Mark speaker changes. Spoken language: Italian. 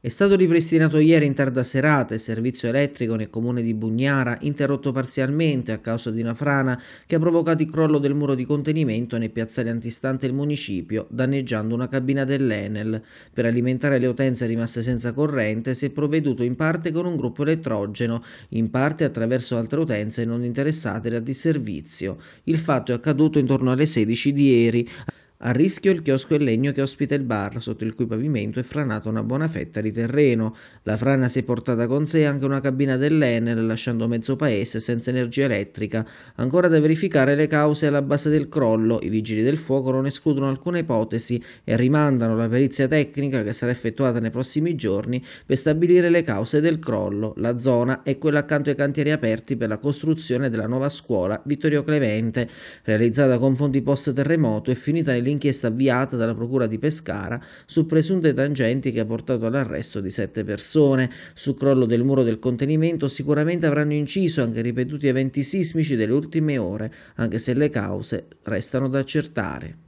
Speaker 1: È stato ripristinato ieri in tarda serata il servizio elettrico nel comune di Bugnara, interrotto parzialmente a causa di una frana che ha provocato il crollo del muro di contenimento nel piazzale antistante il municipio, danneggiando una cabina dell'Enel. Per alimentare le utenze rimaste senza corrente si è provveduto in parte con un gruppo elettrogeno, in parte attraverso altre utenze non interessate al disservizio. Il fatto è accaduto intorno alle 16 di ieri. A rischio il chiosco in legno che ospita il bar, sotto il cui pavimento è franata una buona fetta di terreno. La frana si è portata con sé anche una cabina dell'Enel, lasciando mezzo paese senza energia elettrica. Ancora da verificare le cause alla base del crollo, i vigili del fuoco non escludono alcuna ipotesi e rimandano la perizia tecnica che sarà effettuata nei prossimi giorni per stabilire le cause del crollo. La zona è quella accanto ai cantieri aperti per la costruzione della nuova scuola Vittorio Clemente, realizzata con fondi post terremoto e finita nel l'inchiesta avviata dalla Procura di Pescara su presunte tangenti che ha portato all'arresto di sette persone. Sul crollo del muro del contenimento sicuramente avranno inciso anche ripetuti eventi sismici delle ultime ore, anche se le cause restano da accertare.